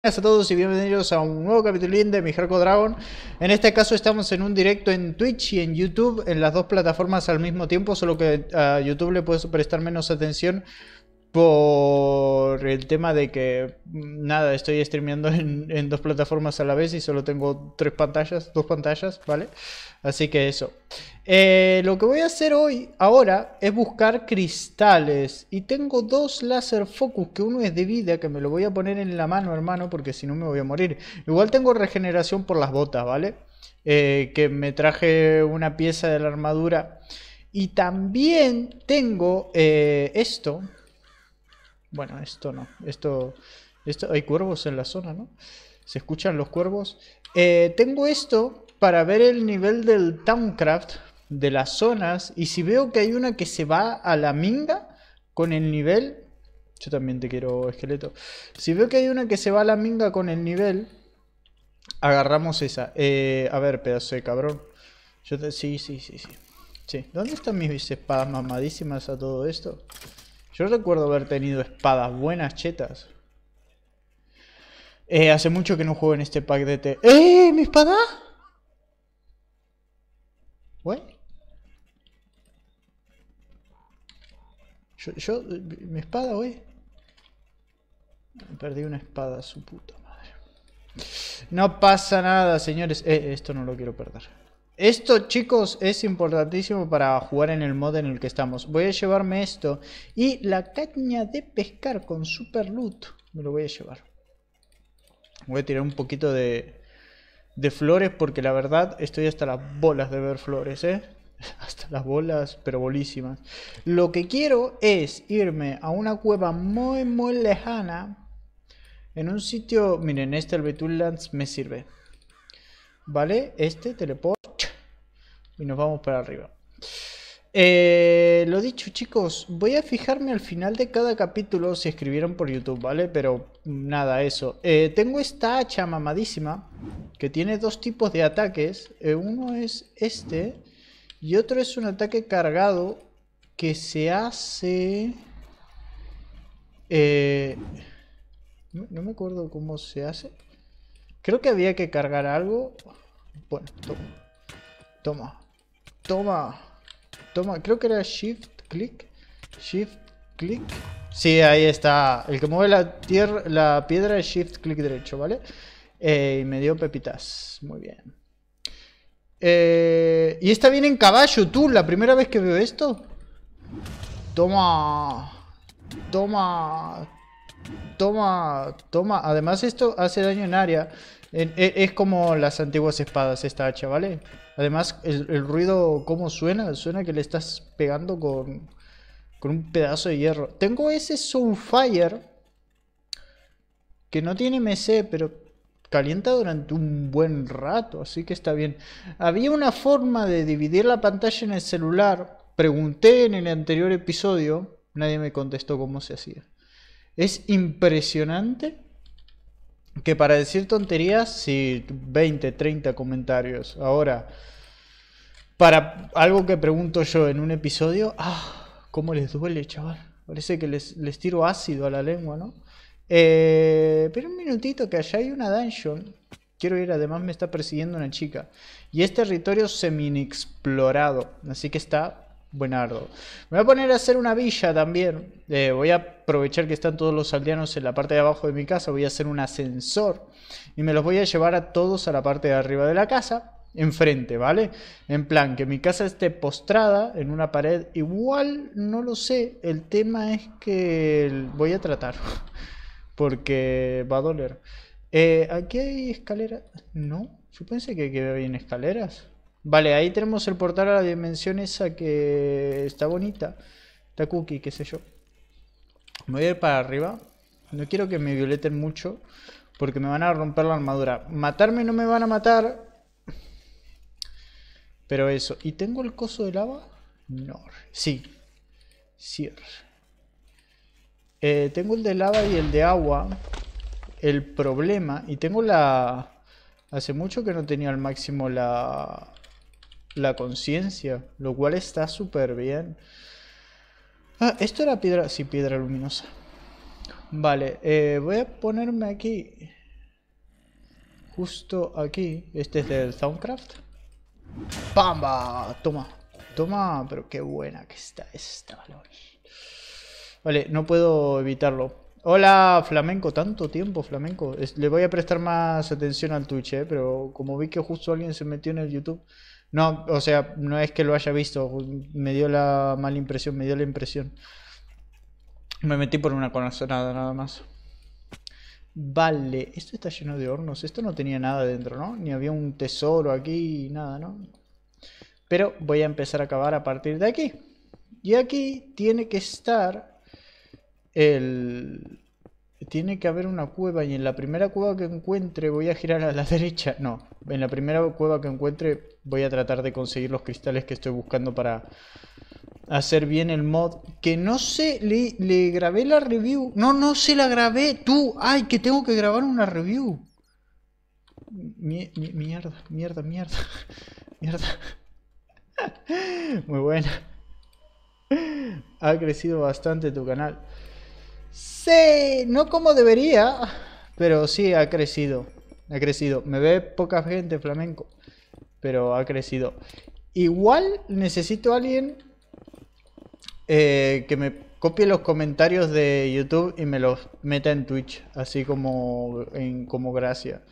Buenas a todos y bienvenidos a un nuevo capítulo de Mi Dragon. En este caso estamos en un directo en Twitch y en YouTube, en las dos plataformas al mismo tiempo, solo que a YouTube le puedes prestar menos atención por el tema de que, nada, estoy streameando en, dos plataformas a la vez y solo tengo tres pantallas, dos pantallas, ¿vale? Así que eso. Eh, lo que voy a hacer hoy, ahora, es buscar cristales. Y tengo dos láser focus, que uno es de vida, que me lo voy a poner en la mano, hermano, porque si no me voy a morir. Igual tengo regeneración por las botas, ¿vale? Eh, que me traje una pieza de la armadura. Y también tengo eh, esto, bueno, esto no. Esto, esto. Hay cuervos en la zona, ¿no? Se escuchan los cuervos. Eh, tengo esto para ver el nivel del Towncraft de las zonas. Y si veo que hay una que se va a la minga con el nivel. Yo también te quiero esqueleto. Si veo que hay una que se va a la minga con el nivel. Agarramos esa. Eh, a ver, pedazo de cabrón. Yo Sí, sí, sí, sí. Sí. ¿Dónde están mis espadas mamadísimas a todo esto? Yo recuerdo haber tenido espadas buenas, chetas. Eh, hace mucho que no juego en este pack de T. ¡Eh! ¿Mi espada? ¿Qué? Yo, yo, mi espada, güey. Perdí una espada, su puta madre. No pasa nada, señores. Eh, esto no lo quiero perder. Esto, chicos, es importantísimo para jugar en el mod en el que estamos. Voy a llevarme esto y la caña de pescar con super loot. Me lo voy a llevar. Voy a tirar un poquito de, flores porque la verdad estoy hasta las bolas de ver flores, ¿eh? Hasta las bolas, pero bolísimas. Lo que quiero es irme a una cueva muy, muy lejana. En un sitio... Miren, este, el lands me sirve. ¿Vale? Este teleport y nos vamos para arriba. Eh, lo dicho, chicos, voy a fijarme al final de cada capítulo si escribieron por YouTube, ¿vale? Pero nada, eso. Eh, tengo esta hacha mamadísima que tiene dos tipos de ataques. Eh, uno es este y otro es un ataque cargado que se hace... No, no me acuerdo cómo se hace. Creo que había que cargar algo. Bueno, toma. Toma. Toma. Toma, creo que era shift, click. Shift, click. Sí, ahí está. El que mueve la, tierra, la piedra es shift, clic derecho, ¿vale? Eh, y me dio pepitas. Muy bien. Eh, y esta viene en caballo, tú. La primera vez que veo esto. Toma. Toma. Toma. Toma. Además esto hace daño en área. E, es como las antiguas espadas esta hacha, ¿vale? Además, el, ruido, ¿cómo suena? Suena que le estás pegando con, con un pedazo de hierro. Tengo ese Sunfire que no tiene MC, pero calienta durante un buen rato, así que está bien. Había una forma de dividir la pantalla en el celular. Pregunté en el anterior episodio, nadie me contestó cómo se hacía. Es impresionante que para decir tonterías, sí, 20, 30 comentarios. Ahora, para algo que pregunto yo en un episodio, ah, ¿cómo les duele, chaval? Parece que les, tiro ácido a la lengua, ¿no? Eh, pero un minutito, que allá hay una dungeon. Quiero ir, además me está persiguiendo una chica. Y es territorio semi explorado así que está Buenardo. Me voy a poner a hacer una villa también. Eh, voy a aprovechar que están todos los aldeanos en la parte de abajo de mi casa. Voy a hacer un ascensor. Y me los voy a llevar a todos a la parte de arriba de la casa. Enfrente, ¿vale? En plan, que mi casa esté postrada en una pared. Igual no lo sé. El tema es que voy a tratar. Porque va a doler. Eh, ¿Aquí hay escaleras? No. Yo pensé que aquí había escaleras. Vale, ahí tenemos el portal a la dimensión esa que está bonita. Está cookie, qué sé yo. Me voy a ir para arriba. No quiero que me violeten mucho. Porque me van a romper la armadura. Matarme no me van a matar. Pero eso. ¿Y tengo el coso de lava? No. Sí. Sí. Eh, tengo el de lava y el de agua. El problema. Y tengo la... Hace mucho que no tenía al máximo la la conciencia, lo cual está súper bien. Ah, esto era piedra, sí, piedra luminosa. Vale, eh, voy a ponerme aquí, justo aquí, este es del Soundcraft. ¡Pamba! Toma, toma, pero qué buena que está esta, valor. Vale, no puedo evitarlo. Hola, flamenco, tanto tiempo, flamenco. le voy a prestar más atención al Twitch, eh, pero como vi que justo alguien se metió en el YouTube, no, o sea, no es que lo haya visto, me dio la mala impresión, me dio la impresión. Me metí por una corazonada nada más. Vale, esto está lleno de hornos, esto no tenía nada dentro, ¿no? Ni había un tesoro aquí, nada, ¿no? Pero voy a empezar a acabar a partir de aquí. Y aquí tiene que estar el... Tiene que haber una cueva y en la primera cueva que encuentre voy a girar a la derecha. No, en la primera cueva que encuentre voy a tratar de conseguir los cristales que estoy buscando para hacer bien el mod. Que no sé, le, grabé la review. No, no se la grabé. Tú, ay, que tengo que grabar una review. mierda, mierda, mierda. Mierda. Muy buena. Ha crecido bastante tu canal. Sí, no como debería, pero sí ha crecido ha crecido. Me ve poca gente flamenco, pero ha crecido. Igual necesito a alguien eh, que me copie los comentarios de YouTube y me los meta en Twitch, así como, en, como gracia.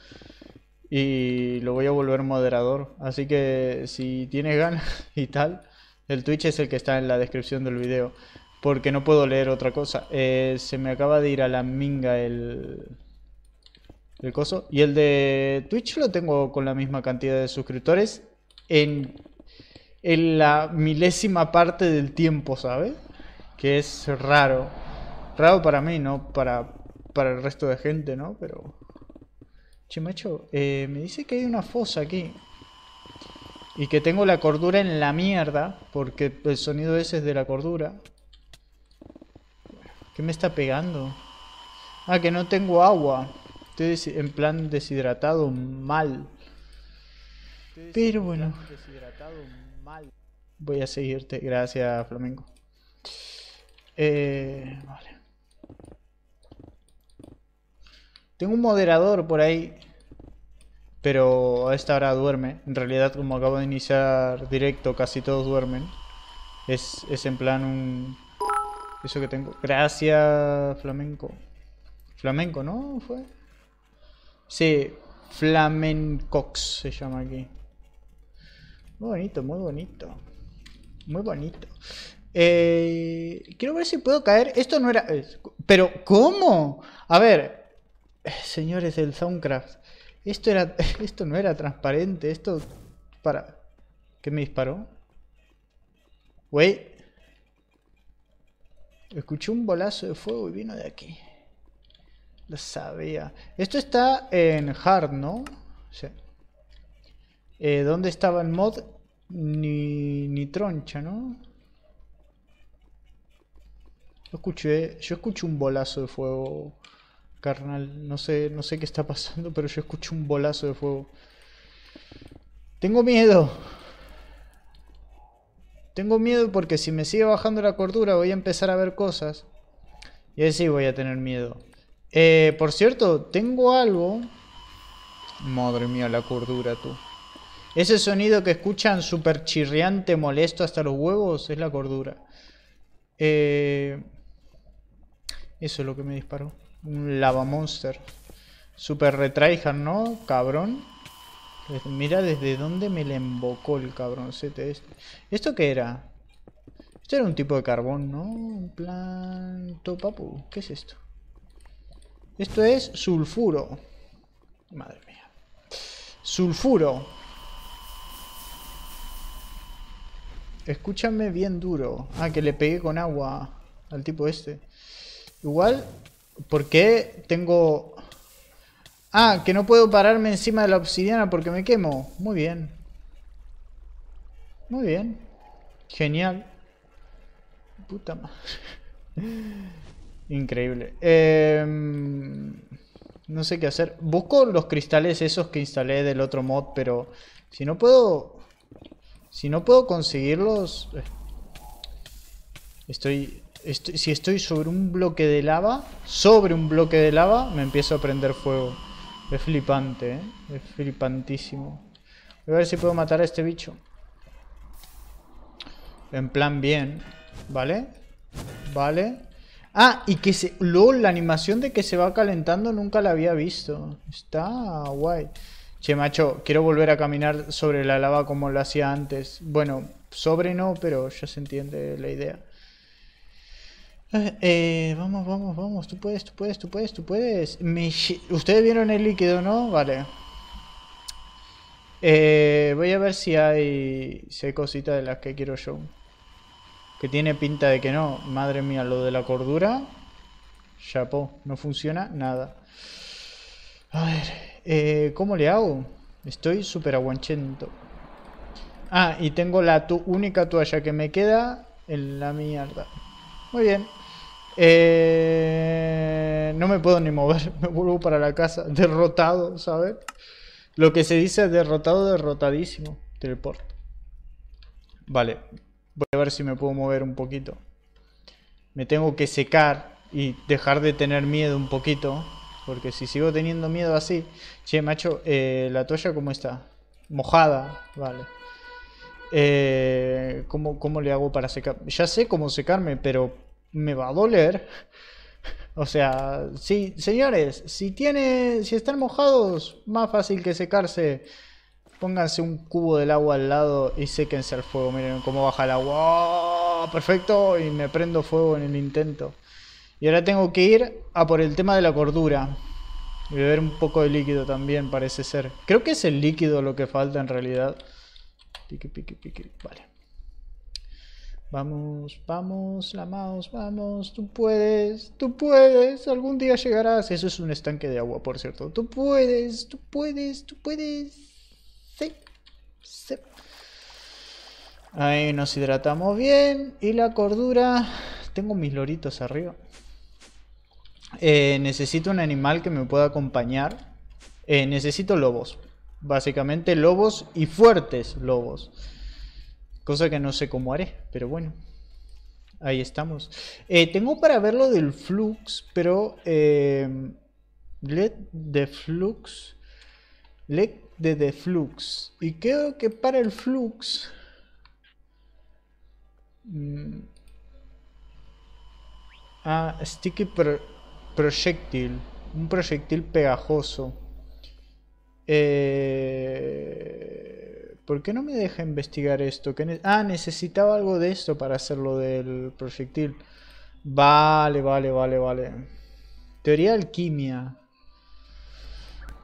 Y lo voy a volver moderador. Así que si tienes ganas y tal, el Twitch es el que está en la descripción del video. Porque no puedo leer otra cosa. Eh, se me acaba de ir a la minga el, el coso. Y el de Twitch lo tengo con la misma cantidad de suscriptores en, en la milésima parte del tiempo, ¿sabes? Que es raro. Raro para mí, ¿no? Para, para el resto de gente, ¿no? Pero... Chimacho, eh, me dice que hay una fosa aquí. Y que tengo la cordura en la mierda, porque el sonido ese es de la cordura. ¿Qué me está pegando? Ah, que no tengo agua. Estoy en plan deshidratado mal. Pero bueno. Voy a seguirte. Gracias, Flamenco eh, vale. Tengo un moderador por ahí. Pero a esta hora duerme. En realidad, como acabo de iniciar directo, casi todos duermen. Es, es en plan un... Eso que tengo. Gracias, Flamenco. Flamenco, ¿no? Fue. Sí, Flamencox se llama aquí. Muy bonito, muy bonito. Muy bonito. Eh, quiero ver si puedo caer. Esto no era... Eh, pero, ¿cómo? A ver, señores del Soundcraft. Esto era... Esto no era transparente. Esto... Para... ¿Qué me disparó? Wey. Escuché un bolazo de fuego y vino de aquí. Lo sabía. Esto está en hard, ¿no? Sí. Eh, ¿Dónde estaba el mod? Ni, ni troncha, ¿no? Yo escuché, yo escuché un bolazo de fuego, carnal. No sé, no sé qué está pasando, pero yo escuché un bolazo de fuego. Tengo miedo. Tengo miedo porque si me sigue bajando la cordura voy a empezar a ver cosas. Y sí voy a tener miedo. Eh, por cierto, tengo algo... Madre mía, la cordura, tú. Ese sonido que escuchan súper chirriante, molesto hasta los huevos, es la cordura. Eh, eso es lo que me disparó. Un lava monster. Super retraihan, ¿no? Cabrón. Mira desde dónde me le embocó el cabroncete ¿Esto qué era? Esto era un tipo de carbón, ¿no? Un plan... papu ¿Qué es esto? Esto es sulfuro. Madre mía. Sulfuro. Escúchame bien duro. Ah, que le pegué con agua al tipo este. Igual, ¿por qué tengo...? Ah, que no puedo pararme encima de la obsidiana porque me quemo. Muy bien. Muy bien. Genial. Puta madre. Increíble. Em, no sé qué hacer. Busco los cristales esos que instalé del otro mod, pero si no puedo... Si no puedo conseguirlos... Estoy, Si estoy sobre un bloque de lava, sobre un bloque de lava, me empiezo a prender fuego. Es flipante, ¿eh? Es flipantísimo. Voy a ver si puedo matar a este bicho. En plan bien. ¿Vale? ¿Vale? Ah, y que se... LOL, la animación de que se va calentando nunca la había visto. Está guay. Che, macho, quiero volver a caminar sobre la lava como lo hacía antes. Bueno, sobre no, pero ya se entiende la idea. Eh, eh, vamos, vamos, vamos. Tú puedes, tú puedes, tú puedes, tú puedes. Me... Ustedes vieron el líquido, ¿no? Vale. Eh, voy a ver si hay, si hay cositas de las que quiero yo. Que tiene pinta de que no. Madre mía, lo de la cordura. Chapo. no funciona nada. A ver, eh, ¿cómo le hago? Estoy súper aguanchento. Ah, y tengo la tu única toalla que me queda en la mierda. Muy bien. Eh, no me puedo ni mover. Me vuelvo para la casa. Derrotado, ¿sabes? Lo que se dice derrotado, derrotadísimo. Teleport. Vale, Voy a ver si me puedo mover un poquito. Me tengo que secar y dejar de tener miedo un poquito. Porque si sigo teniendo miedo así... Che, macho, eh, la toalla cómo está? Mojada, vale. Eh, ¿cómo, le hago para secar? Ya sé cómo secarme, pero me va a doler. O sea, sí, señores, si tiene, si están mojados, más fácil que secarse Pónganse un cubo del agua al lado y séquense al fuego. Miren cómo baja el agua. ¡Oh! perfecto. Y me prendo fuego en el intento. Y ahora tengo que ir a por el tema de la cordura. Y beber un poco de líquido también, parece ser. Creo que es el líquido lo que falta en realidad. Pique, pique, pique. Vale. Vamos, vamos, la vamos. Tú puedes, tú puedes. Algún día llegarás. Eso es un estanque de agua, por cierto. Tú puedes, tú puedes, tú puedes. Ahí nos hidratamos bien. Y la cordura... Tengo mis loritos arriba. Eh, necesito un animal que me pueda acompañar. Eh, necesito lobos. Básicamente lobos y fuertes lobos. Cosa que no sé cómo haré, pero bueno. Ahí estamos. Eh, tengo para ver lo del flux, pero... let the flux... Let de The Flux. Y creo que para el Flux... Mm, ah, Sticky Proyectil Un proyectil pegajoso. Eh, ¿Por qué no me deja investigar esto? ah, necesitaba algo de esto para hacerlo del proyectil. Vale, vale, vale, vale. Teoría de alquimia.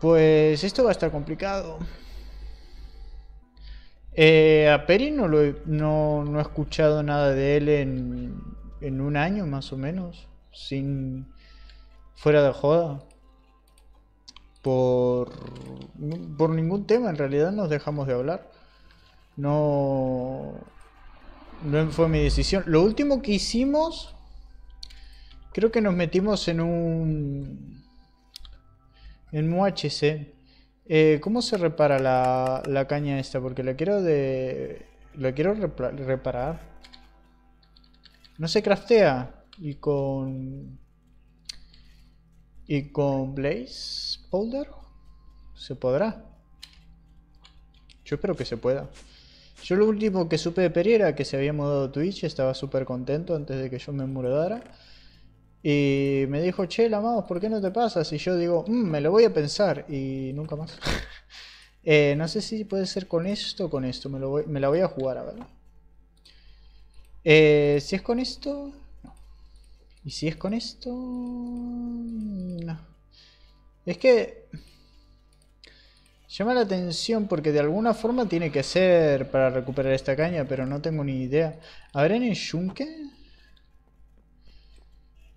Pues esto va a estar complicado. Eh, a Peri no, lo he, no, he escuchado nada de él en, en un año más o menos. Sin. fuera de joda. Por. por ningún tema, en realidad nos dejamos de hablar. No. No fue mi decisión. Lo último que hicimos. Creo que nos metimos en un. En muhc eh. Eh, ¿cómo se repara la, caña esta? Porque la quiero de... La quiero reparar. No se craftea. Y con... Y con Blaze Polder. se podrá. Yo espero que se pueda. Yo lo último que supe de Peri era que se había mudado Twitch, estaba súper contento antes de que yo me mudara. Y me dijo, che, la ¿por qué no te pasas? Y yo digo, mm, me lo voy a pensar y nunca más. Eh, no sé si puede ser con esto o con esto, me, lo la voy a jugar a ver. Eh, si es con esto, no. Y si es con esto, no. Es que llama la atención porque de alguna forma tiene que ser para recuperar esta caña, pero no tengo ni idea. ¿Habrá en el yunque?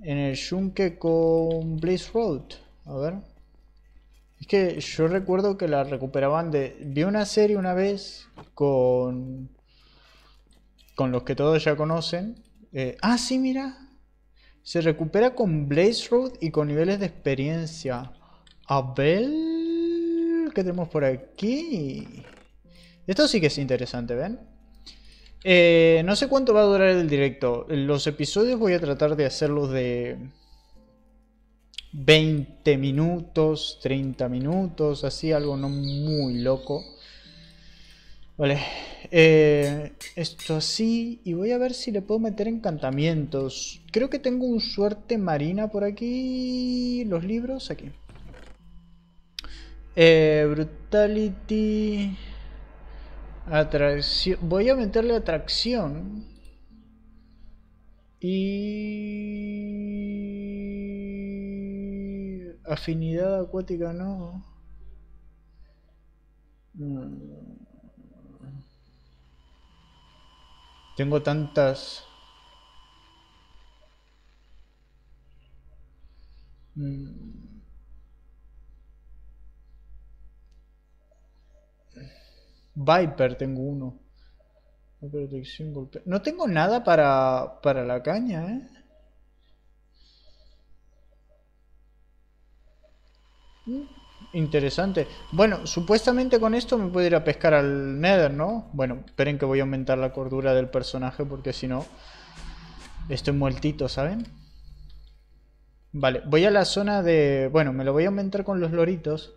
en el yunque con Blaze Road. A ver. Es que yo recuerdo que la recuperaban de... Vi una serie una vez con... Con los que todos ya conocen. Eh, ah, sí, mira. Se recupera con Blaze Road y con niveles de experiencia. Abel... ¿Qué tenemos por aquí? Esto sí que es interesante, ¿ven? Eh, no sé cuánto va a durar el directo. Los episodios voy a tratar de hacerlos de 20 minutos, 30 minutos, así algo no muy loco. Vale, eh, esto así y voy a ver si le puedo meter encantamientos. Creo que tengo un suerte marina por aquí, los libros aquí. Eh, brutality... Atracción. Voy a meterle atracción. Y... Afinidad acuática no. Mm. Tengo tantas... Mm. Viper tengo uno. No tengo nada para, para la caña, ¿eh? Mm, interesante. Bueno, supuestamente con esto me puedo ir a pescar al Nether, ¿no? Bueno, esperen que voy a aumentar la cordura del personaje porque si no... Estoy muertito, ¿saben? Vale, voy a la zona de... Bueno, me lo voy a aumentar con los loritos.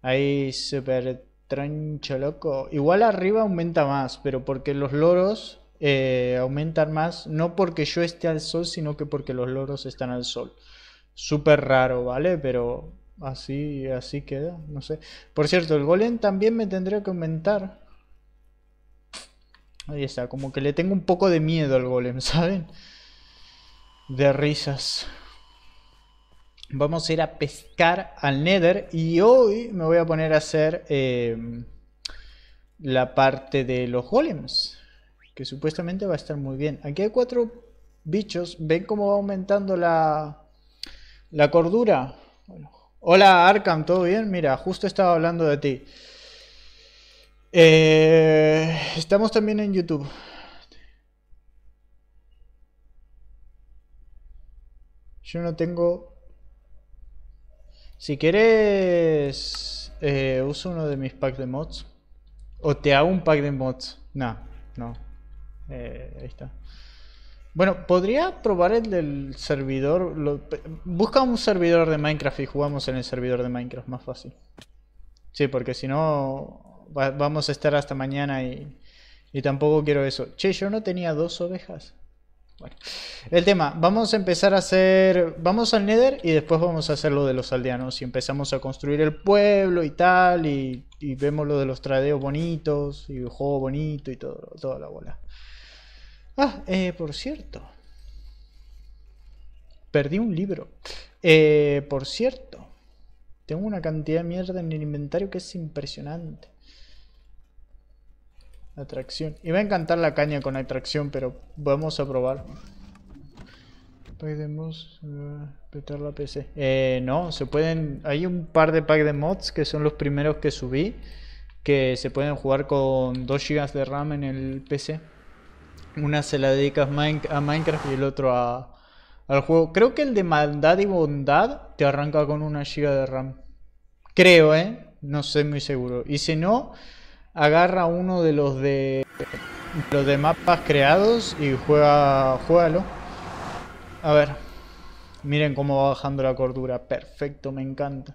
Ahí se super Trancho loco. Igual arriba aumenta más, pero porque los loros eh, aumentan más, no porque yo esté al sol, sino que porque los loros están al sol. Súper raro, ¿vale? Pero así, así queda, no sé. Por cierto, el golem también me tendría que aumentar. Ahí está, como que le tengo un poco de miedo al golem, ¿saben? De risas. Vamos a ir a pescar al Nether y hoy me voy a poner a hacer eh, la parte de los golems, que supuestamente va a estar muy bien. Aquí hay cuatro bichos, ven cómo va aumentando la, la cordura. Hola Arkham, ¿todo bien? Mira, justo estaba hablando de ti. Eh, estamos también en YouTube. Yo no tengo si quieres eh, uso uno de mis packs de mods. O te hago un pack de mods. no, no. Eh, ahí está. Bueno, podría probar el del servidor. busca un servidor de Minecraft y jugamos en el servidor de Minecraft, más fácil. Sí, porque si no, vamos a estar hasta mañana y, y tampoco quiero eso. Che, yo no tenía dos ovejas. Bueno, el tema, vamos a empezar a hacer, vamos al Nether y después vamos a hacer lo de los aldeanos y empezamos a construir el pueblo y tal y, vemos lo de los tradeos bonitos y el juego bonito y todo, toda la bola. Ah, eh, por cierto, perdí un libro. Eh, por cierto, tengo una cantidad de mierda en el inventario que es impresionante. Atracción. va a encantar la caña con atracción, pero vamos a probar. Pack de eh, la PC. Eh, no, se pueden. Hay un par de pack de mods que son los primeros que subí. Que se pueden jugar con 2 GB de RAM en el PC. Una se la dedicas a Minecraft y el otro a, al juego. Creo que el de maldad y bondad te arranca con una GB de RAM. Creo, ¿eh? No soy muy seguro. Y si no, agarra uno de los de los de mapas creados y juega juégalo. A ver. Miren cómo va bajando la cordura. Perfecto, me encanta.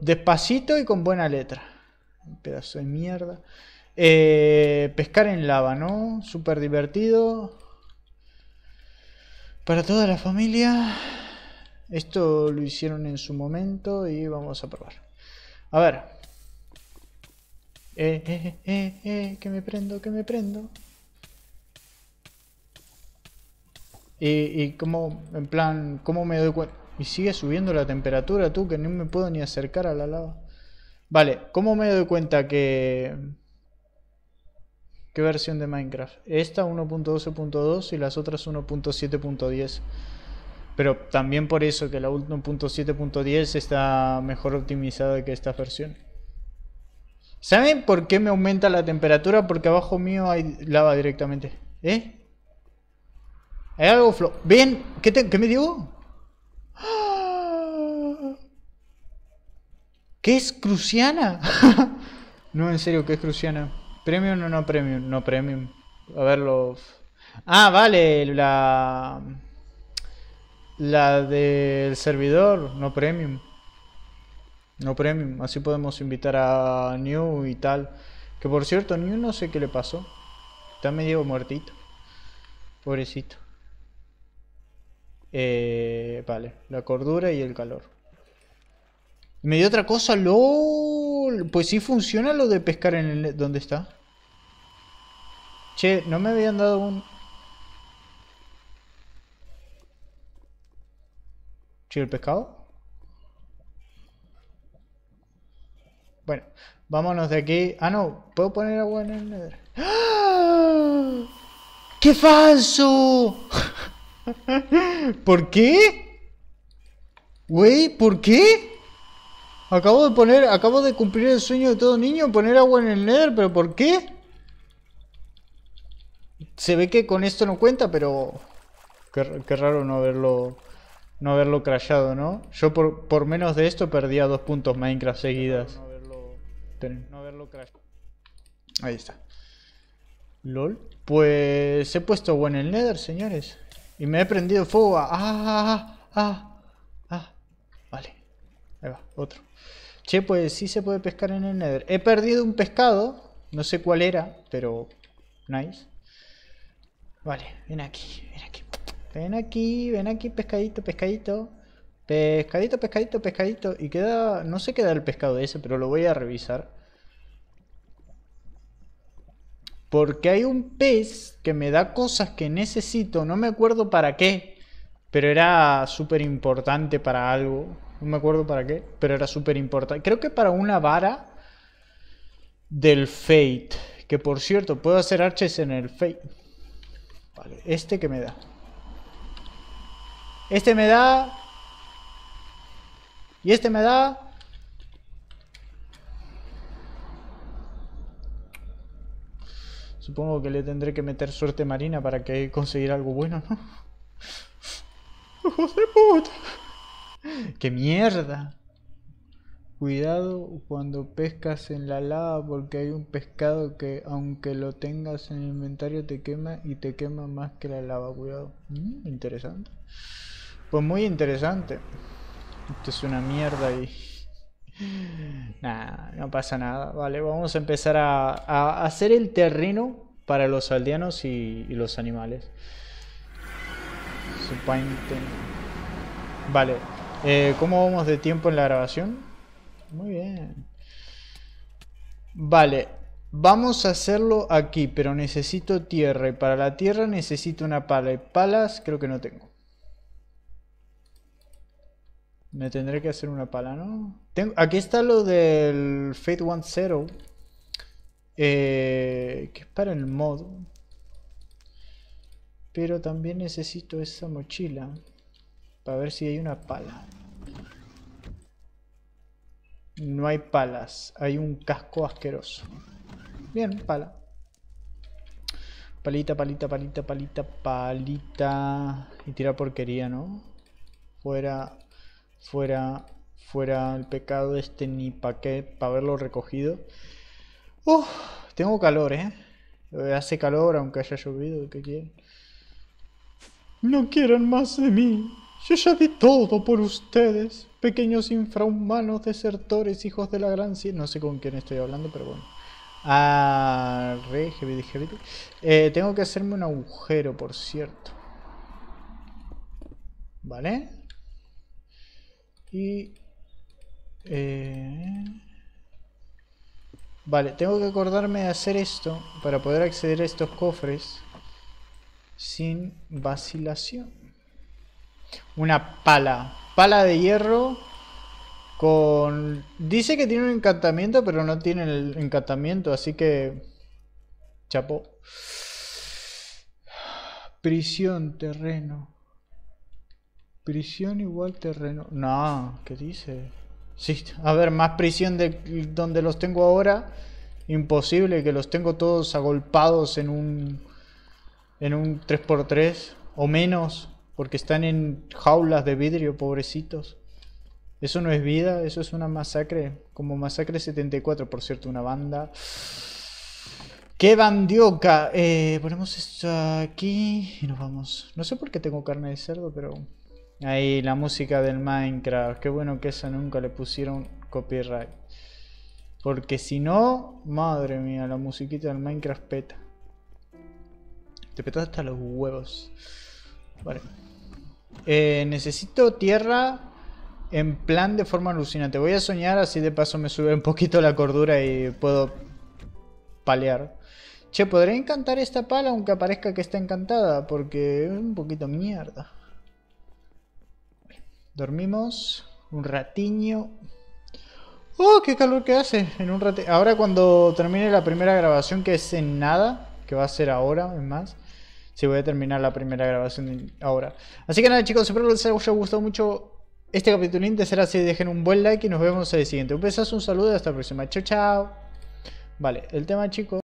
Despacito y con buena letra. Un pedazo de mierda. Eh, pescar en lava, ¿no? Súper divertido. Para toda la familia. Esto lo hicieron en su momento y vamos a probar. A ver, eh eh, eh, eh, eh, que me prendo, que me prendo. Y, como, en plan, ¿cómo me doy cuenta? Y sigue subiendo la temperatura, tú, que no me puedo ni acercar a la lava. Vale, ¿cómo me doy cuenta que... ¿Qué versión de Minecraft? Esta 1.12.2 y las otras 1.7.10. Pero también por eso que la 1.7.10 está mejor optimizada que esta versión ¿Saben por qué me aumenta la temperatura? Porque abajo mío hay lava directamente. ¿Eh? Hay algo flo... ¿Ven? ¿Qué, me digo? ¡Ah! ¿Qué es Cruciana? no, en serio, ¿qué es Cruciana? ¿Premium o no premium? No premium. A ver los... Ah, vale, la... La del servidor, no premium. No premium. Así podemos invitar a New y tal. Que por cierto, New no sé qué le pasó. Está medio muertito. Pobrecito. Eh, vale, la cordura y el calor. Me dio otra cosa, LOL. Pues sí funciona lo de pescar en el... ¿Dónde está? Che, no me habían dado un... Che, el pescado. Bueno, vámonos de aquí. Ah, no, ¿puedo poner agua en el Nether? ¡Ah! ¡Qué falso! ¿Por qué? Güey, ¿por qué? Acabo de poner, acabo de cumplir el sueño de todo niño, poner agua en el Nether, pero ¿por qué? Se ve que con esto no cuenta, pero qué, raro no haberlo no haberlo crashado, ¿no? Yo por, por menos de esto perdía dos puntos Minecraft seguidas. No haberlo crash. Ahí está. LOL. Pues he puesto en el Nether, señores. Y me he prendido fuego Ah, ah, ah, ah. Vale. Ahí va, otro. Che, pues sí se puede pescar en el Nether. He perdido un pescado. No sé cuál era, pero... Nice. Vale, ven aquí, ven aquí. Ven aquí, ven aquí, pescadito, pescadito. Pescadito, pescadito, pescadito. Y queda... No sé qué da el pescado ese, pero lo voy a revisar. Porque hay un pez que me da cosas que necesito. No me acuerdo para qué. Pero era súper importante para algo. No me acuerdo para qué. Pero era súper importante. Creo que para una vara del Fate. Que por cierto, puedo hacer arches en el Fate. Vale, este que me da. Este me da y este me da... Supongo que le tendré que meter suerte marina para que conseguir algo bueno, ¿no? ¡Qué de puta! ¡Qué mierda! Cuidado cuando pescas en la lava porque hay un pescado que aunque lo tengas en el inventario te quema y te quema más que la lava. Cuidado. Mm, interesante. Pues muy interesante. Esto es una mierda y... Nah, no pasa nada. Vale, vamos a empezar a, hacer el terreno para los aldeanos y, los animales. Vale, eh, ¿cómo vamos de tiempo en la grabación? Muy bien. Vale, vamos a hacerlo aquí, pero necesito tierra. Y para la tierra necesito una pala. Y palas creo que no tengo. Me tendré que hacer una pala, ¿no? Tengo, aquí está lo del Fate 1.0. 0 eh, que es para el mod. Pero también necesito esa mochila. Para ver si hay una pala. No hay palas. Hay un casco asqueroso. Bien, pala. Palita, palita, palita, palita, palita. Y tira porquería, ¿no? Fuera fuera, fuera el pecado este ni para qué, para haberlo recogido. oh tengo calor, ¿eh? Hace calor aunque haya llovido, ¿qué quieren? No quieran más de mí. Yo ya di todo por ustedes, pequeños infrahumanos, desertores, hijos de la gran No sé con quién estoy hablando, pero bueno. Ah, rey, eh, tengo que hacerme un agujero, por cierto. ¿Vale? Y... Eh, vale, tengo que acordarme de hacer esto para poder acceder a estos cofres sin vacilación. Una pala. Pala de hierro con... Dice que tiene un encantamiento, pero no tiene el encantamiento, así que... Chapo. Prisión, terreno. Prisión igual terreno. No, ¿qué dice? Sí, a ver, más prisión de donde los tengo ahora. Imposible que los tengo todos agolpados en un en un 3x3 o menos, porque están en jaulas de vidrio, pobrecitos. Eso no es vida, eso es una masacre, como Masacre 74, por cierto, una banda. ¡Qué bandioca! Eh, ponemos esto aquí y nos vamos. No sé por qué tengo carne de cerdo, pero Ahí, la música del Minecraft. Qué bueno que esa nunca le pusieron copyright. Porque si no, madre mía, la musiquita del Minecraft peta. Te peta hasta los huevos. Vale. Eh, necesito tierra en plan de forma alucinante. Voy a soñar, así de paso me sube un poquito la cordura y puedo palear. Che, podré encantar esta pala aunque aparezca que está encantada, porque es un poquito mierda. Dormimos un ratiño. ¡Oh, qué calor que hace! En un Ahora cuando termine la primera grabación, que es en nada, que va a ser ahora, es más. Si sí, voy a terminar la primera grabación ahora. Así que nada chicos, espero que les haya gustado mucho este capitulín. De ser así, dejen un buen like y nos vemos en el siguiente. Un besazo, un saludo y hasta la próxima. Chao, chao. Vale, el tema chicos.